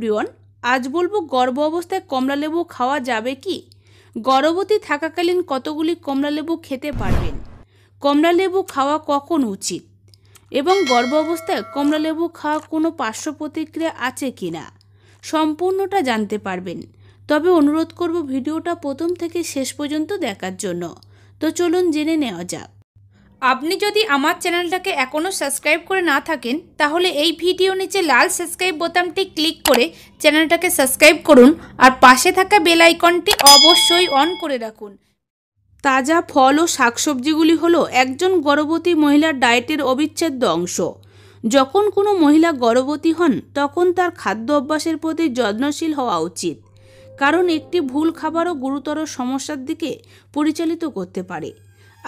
everyone আজ বলবো গর্ভ অবস্থায় কমলালেবু খাওয়া যাবে কি গর্ভবতী থাকাকালীন কতগুলি কমলালেবু খেতে পারবেন কমলালেবু খাওয়া কখন উচিত এবং গর্ভ অবস্থায় কমলালেবু খাওয়া কোনো পার্শ্ব প্রতিক্রিয়া আছে কি না সম্পূর্ণটা জানতে পারবেন তবে অনুরোধ করব ভিডিওটা প্রথম থেকে শেষ পর্যন্ত দেখার জন্য তো চলুন জেনে নেওয়া যাক আপনি যদি আমার চ্যানেলটাকে এখনও সাবস্ক্রাইব করে না থাকেন তাহলে এই ভিডিও নিচে লাল সাবস্ক্রাইব বোতামটি ক্লিক করে চ্যানেলটাকে সাবস্ক্রাইব করুন আর পাশে থাকা বেল আইকনটি অবশ্যই অন করে রাখুন তাজা ফল ও শাকসবজিগুলি হলো একজন গর্ভবতী মহিলার ডায়েটের অবিচ্ছেদ্য অংশ যখন কোনো মহিলা গর্ভবতী হন তখন তার খাদ্য অভ্যাসের প্রতি যত্নশীল হওয়া উচিত কারণ একটি ভুল খাবারও গুরুতর সমস্যার দিকে পরিচালিত করতে পারে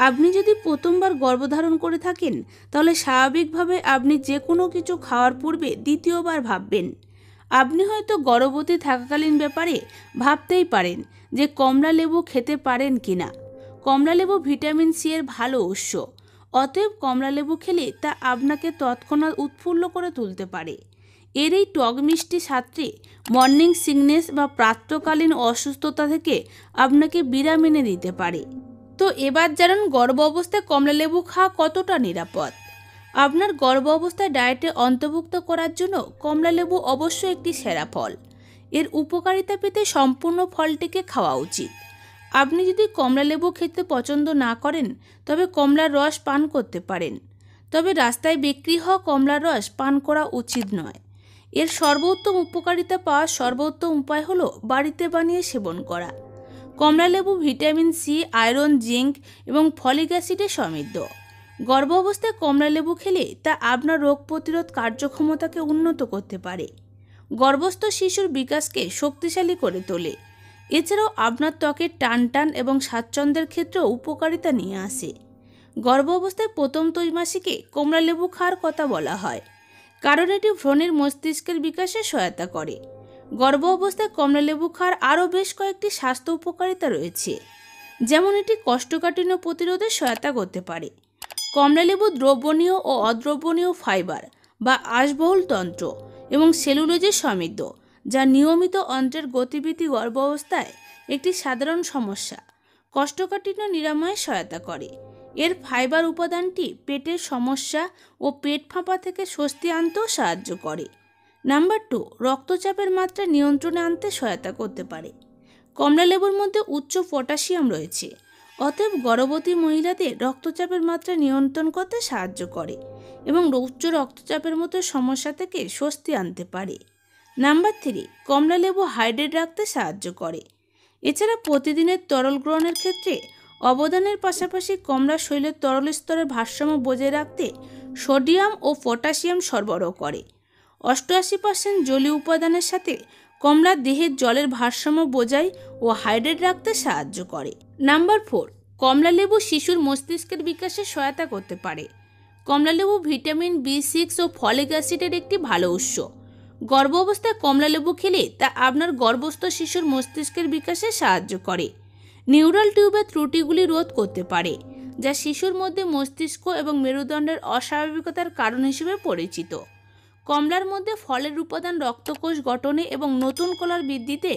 আপনি যদি প্রথমবার গর্ভধারণ করে থাকেন তাহলে স্বাভাবিকভাবে আপনি যে কোনো কিছু খাওয়ার পূর্বে দ্বিতীয়বার ভাববেন আপনি হয়তো গর্ভবতী থাকাকালীন ব্যাপারে ভাবতেই পারেন যে কমলা লেবু খেতে পারেন কি না কমলা লেবু ভিটামিন সি এর ভালো উৎস অতএব কমলা লেবু খেলে তা আপনাকে তৎক্ষণাৎ উৎফুল্ল করে তুলতে পারে এর এই টক মিষ্টি স্বাদটি মর্নিং সিকনেস বা প্রাতকালীন অসুস্থতা থেকে আপনাকে বিরাম এনে দিতে পারে তো এবার জানুন গর্ভ অবস্থায় কমলা লেবু খাওয়া কতটা নিরাপদ আপনার গর্ভ অবস্থায় ডায়েটে অন্তর্ভুক্ত করার জন্য কমলা লেবু অবশ্যই একটি সেরা ফল এর উপকারিতা পেতে সম্পূর্ণ ফলটিকে খাওয়া উচিত আপনি যদি কমলা লেবু খেতে পছন্দ না করেন তবে কমলার রস পান করতে পারেন তবে রাস্তায় বিক্রি হওয়া কমলার রস পান করা উচিত নয় এর সর্বোত্তম উপকারিতা পাওয়ার সর্বোত্তম উপায় হলো বাড়িতে বানিয়ে সেবন করা কমলালেবু ভিটামিন সি আয়রন জিঙ্ক এবং ফলিক অ্যাসিডে সমৃদ্ধ গর্ভাবস্থায় কমলালেবু খেলে তা আপনার রোগ প্রতিরোধ কার্যক্ষমতাকে উন্নত করতে পারে গর্ভস্থ শিশুর বিকাশকে শক্তিশালী করে তোলে এছাড়াও আপনার ত্বকের টান টান এবং স্বাচ্ছন্দ্যের ক্ষেত্রেও উপকারিতা নিয়ে আসে গর্ভাবস্থায় অবস্থায় প্রথম ত্রৈমাসিকে কমলালেবু খাওয়ার কথা বলা হয় কারণ এটি ভ্রণের মস্তিষ্কের বিকাশে সহায়তা করে গর্ভ অবস্থায় কমলালেবু খাওয়ার আরও বেশ কয়েকটি স্বাস্থ্য উপকারিতা রয়েছে যেমন এটি কষ্টকাঠিন্য প্রতিরোধে সহায়তা করতে পারে কমলালেবু দ্রবণীয় ও অদ্রবণীয় ফাইবার বা আশবহুল তন্ত্র এবং সেলুলোজে সমৃদ্ধ যা নিয়মিত অন্ত্রের গতিবিধি গর্ভ অবস্থায় একটি সাধারণ সমস্যা কষ্টকাঠিন্য নিরাময়ে সহায়তা করে এর ফাইবার উপাদানটি পেটের সমস্যা ও পেট ফাঁপা থেকে স্বস্তি আনতেও সাহায্য করে নাম্বার টু রক্তচাপের মাত্রা নিয়ন্ত্রণে আনতে সহায়তা করতে পারে কমলা লেবুর মধ্যে উচ্চ পটাশিয়াম রয়েছে অতএব গর্ভবতী মহিলাদের রক্তচাপের মাত্রা নিয়ন্ত্রণ করতে সাহায্য করে এবং উচ্চ রক্তচাপের মতো সমস্যা থেকে স্বস্তি আনতে পারে নাম্বার থ্রি কমলা লেবু হাইড্রেট রাখতে সাহায্য করে এছাড়া প্রতিদিনের তরল গ্রহণের ক্ষেত্রে অবদানের পাশাপাশি কমলা শৈলের তরল স্তরের ভারসাম্য বজায় রাখতে সোডিয়াম ও পটাশিয়াম সরবরাহ করে অষ্টআশি পার্সেন্ট জলীয় উপাদানের সাথে কমলা দেহের জলের ভারসাম্য বোঝায় ও হাইড্রেট রাখতে সাহায্য করে নাম্বার ফোর কমলালেবু শিশুর মস্তিষ্কের বিকাশে সহায়তা করতে পারে কমলালেবু ভিটামিন বি সিক্স ও ফলিক অ্যাসিডের একটি ভালো উৎস গর্ভ অবস্থায় কমলালেবু খেলে তা আপনার গর্ভস্থ শিশুর মস্তিষ্কের বিকাশে সাহায্য করে নিউরাল টিউবের ত্রুটিগুলি রোধ করতে পারে যা শিশুর মধ্যে মস্তিষ্ক এবং মেরুদণ্ডের অস্বাভাবিকতার কারণ হিসেবে পরিচিত কমলার মধ্যে ফলের উপাদান রক্তকোষ গঠনে এবং নতুন কলার বৃদ্ধিতে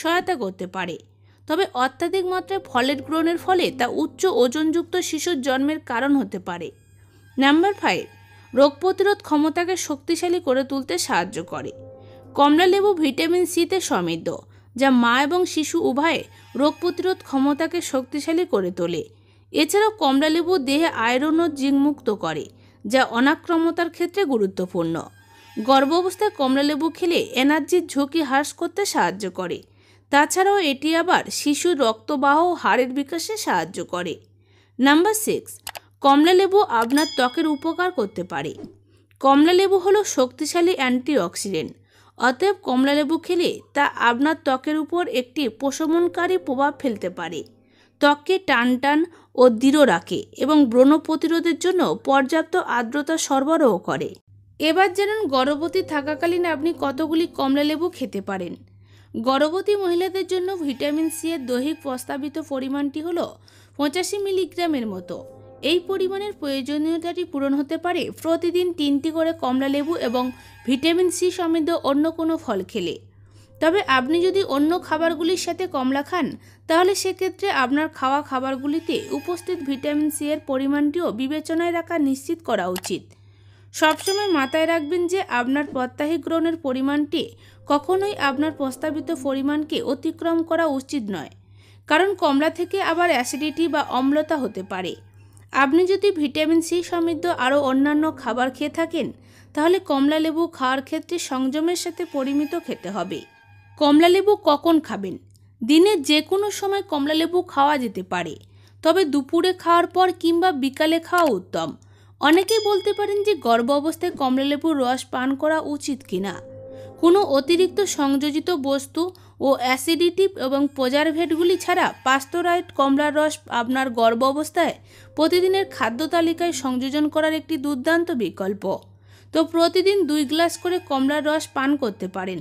সহায়তা করতে পারে তবে অত্যাধিক মাত্রায় ফলের গ্রহণের ফলে তা উচ্চ ওজনযুক্ত শিশুর জন্মের কারণ হতে পারে নাম্বার ফাইভ রোগ প্রতিরোধ ক্ষমতাকে শক্তিশালী করে তুলতে সাহায্য করে কমলা লেবু ভিটামিন সিতে সমৃদ্ধ যা মা এবং শিশু উভয়ে রোগ প্রতিরোধ ক্ষমতাকে শক্তিশালী করে তোলে এছাড়াও কমলা লেবু দেহে আয়রন ও জিংমুক্ত করে যা অনাক্রমতার ক্ষেত্রে গুরুত্বপূর্ণ গর্ভ অবস্থায় কমলালেবু খেলে এনার্জির ঝুঁকি হ্রাস করতে সাহায্য করে তাছাড়াও এটি আবার শিশুর রক্তবাহ হাড়ের বিকাশে সাহায্য করে নাম্বার সিক্স কমলালেবু আপনার ত্বকের উপকার করতে পারে কমলালেবু হলো শক্তিশালী অ্যান্টিঅক্সিডেন্ট অতএব কমলালেবু খেলে তা আপনার ত্বকের উপর একটি প্রশমনকারী প্রভাব ফেলতে পারে ত্বককে টান টান ও দৃঢ় রাখে এবং ব্রণ প্রতিরোধের জন্য পর্যাপ্ত আর্দ্রতা সরবরাহ করে এবার জানান গর্ভবতী থাকাকালীন আপনি কতগুলি কমলা লেবু খেতে পারেন গর্ভবতী মহিলাদের জন্য ভিটামিন সি এর দৈহিক প্রস্তাবিত পরিমাণটি হল পঁচাশি মিলিগ্রামের মতো এই পরিমাণের প্রয়োজনীয়তাটি পূরণ হতে পারে প্রতিদিন তিনটি করে কমলা লেবু এবং ভিটামিন সি সমৃদ্ধ অন্য কোনো ফল খেলে তবে আপনি যদি অন্য খাবারগুলির সাথে কমলা খান তাহলে সেক্ষেত্রে আপনার খাওয়া খাবারগুলিতে উপস্থিত ভিটামিন সি এর পরিমাণটিও বিবেচনায় রাখা নিশ্চিত করা উচিত সবসময় মাথায় রাখবেন যে আপনার প্রত্যাহিক গ্রহণের পরিমাণটি কখনোই আপনার প্রস্তাবিত পরিমাণকে অতিক্রম করা উচিত নয় কারণ কমলা থেকে আবার অ্যাসিডিটি বা অম্লতা হতে পারে আপনি যদি ভিটামিন সি সমৃদ্ধ আরও অন্যান্য খাবার খেয়ে থাকেন তাহলে কমলা লেবু খাওয়ার ক্ষেত্রে সংযমের সাথে পরিমিত খেতে হবে কমলা লেবু কখন খাবেন দিনে যে কোনো সময় কমলা লেবু খাওয়া যেতে পারে তবে দুপুরে খাওয়ার পর কিংবা বিকালে খাওয়া উত্তম অনেকেই বলতে পারেন যে গর্ভ অবস্থায় কমলালেবুর রস পান করা উচিত কিনা কোনো অতিরিক্ত সংযোজিত বস্তু ও অ্যাসিডিটি এবং প্রজারভেটগুলি ছাড়া পাস্তরাইট কমলার রস আপনার গর্ভ অবস্থায় প্রতিদিনের খাদ্য তালিকায় সংযোজন করার একটি দুর্দান্ত বিকল্প তো প্রতিদিন দুই গ্লাস করে কমলার রস পান করতে পারেন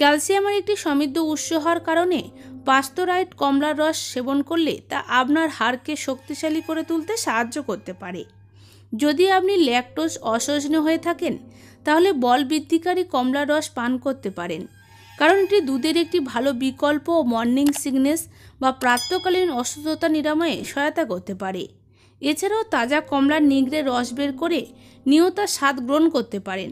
ক্যালসিয়ামের একটি সমৃদ্ধ উৎস হওয়ার কারণে পাস্তরাইট কমলার রস সেবন করলে তা আপনার হাড়কে শক্তিশালী করে তুলতে সাহায্য করতে পারে যদি আপনি ল্যাকটোজ অসহনীয় হয়ে থাকেন তাহলে বল বৃদ্ধিকারী কমলা রস পান করতে পারেন কারণ এটি দুধের একটি ভালো বিকল্প ও মর্নিং সিগনেস বা প্রাতকালীন অসুস্থতা নিরাময়ে সহায়তা করতে পারে এছাড়াও তাজা কমলার নিগড়ে রস বের করে নিয়তার স্বাদ গ্রহণ করতে পারেন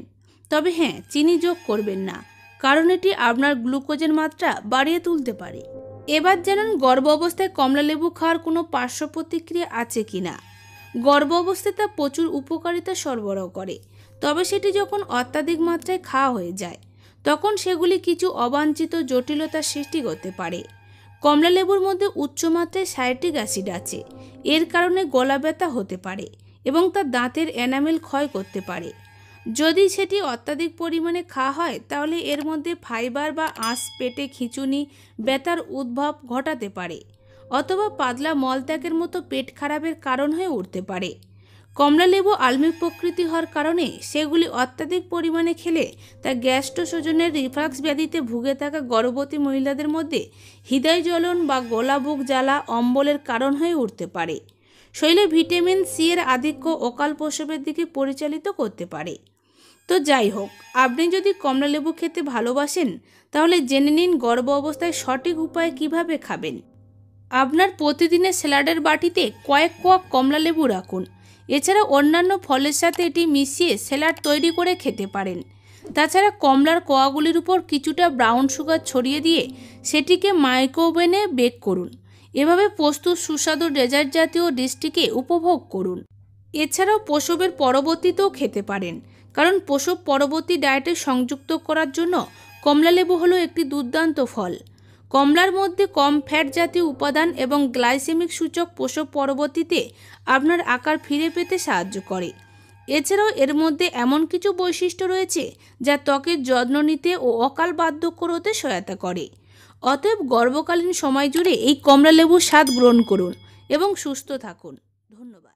তবে হ্যাঁ চিনি যোগ করবেন না কারণ এটি আপনার গ্লুকোজের মাত্রা বাড়িয়ে তুলতে পারে এবার জানান গর্ভ অবস্থায় কমলা লেবু খাওয়ার কোনো পার্শ্ব প্রতিক্রিয়া আছে কি না গর্ভ অবস্থায় তা প্রচুর উপকারিতা সরবরাহ করে তবে সেটি যখন অত্যাধিক মাত্রায় খাওয়া হয়ে যায় তখন সেগুলি কিছু অবাঞ্ছিত জটিলতার সৃষ্টি করতে পারে কমলা লেবুর মধ্যে উচ্চমাত্রায় সাইট্রিক অ্যাসিড আছে এর কারণে গলা ব্যথা হতে পারে এবং তা দাঁতের এনামেল ক্ষয় করতে পারে যদি সেটি অত্যাধিক পরিমাণে খাওয়া হয় তাহলে এর মধ্যে ফাইবার বা আঁশ পেটে খিঁচুনি ব্যথার উদ্ভব ঘটাতে পারে অথবা পাতলা মলত্যাগের মতো পেট খারাপের কারণ হয়ে উঠতে পারে কমলালেবু আলমি প্রকৃতি হওয়ার কারণে সেগুলি অত্যাধিক পরিমাণে খেলে তা গ্যাস্ট্রোসোজনের রিফ্লাক্স ব্যাধিতে ভুগে থাকা গর্ভবতী মহিলাদের মধ্যে হৃদয় জ্বলন বা বুক জ্বালা অম্বলের কারণ হয়ে উঠতে পারে শরীরে ভিটামিন সি এর আধিক্য অকাল প্রসবের দিকে পরিচালিত করতে পারে তো যাই হোক আপনি যদি কমলালেবু খেতে ভালোবাসেন তাহলে জেনে নিন গর্ভ অবস্থায় সঠিক উপায়ে কিভাবে খাবেন আপনার প্রতিদিনের স্যালাডের বাটিতে কয়েক কোয়া কমলা লেবু রাখুন এছাড়া অন্যান্য ফলের সাথে এটি মিশিয়ে স্যালাড তৈরি করে খেতে পারেন তাছাড়া কমলার কোয়াগুলির উপর কিছুটা ব্রাউন সুগার ছড়িয়ে দিয়ে সেটিকে মাইক্রোওভেনে বেক করুন এভাবে প্রস্তুত সুস্বাদু ডেজার্ট জাতীয় ডিশটিকে উপভোগ করুন এছাড়াও প্রসবের পরবর্তীতেও খেতে পারেন কারণ প্রসব পরবর্তী ডায়েটে সংযুক্ত করার জন্য কমলালেবু হলো একটি দুর্দান্ত ফল কমলার মধ্যে কম ফ্যাট জাতীয় উপাদান এবং গ্লাইসেমিক সূচক পোষক পরবর্তীতে আপনার আকার ফিরে পেতে সাহায্য করে এছাড়াও এর মধ্যে এমন কিছু বৈশিষ্ট্য রয়েছে যা ত্বকের যত্ন নিতে ও অকাল বার্ধক্য হতে সহায়তা করে অতএব গর্ভকালীন সময় জুড়ে এই কমলা লেবুর স্বাদ গ্রহণ করুন এবং সুস্থ থাকুন ধন্যবাদ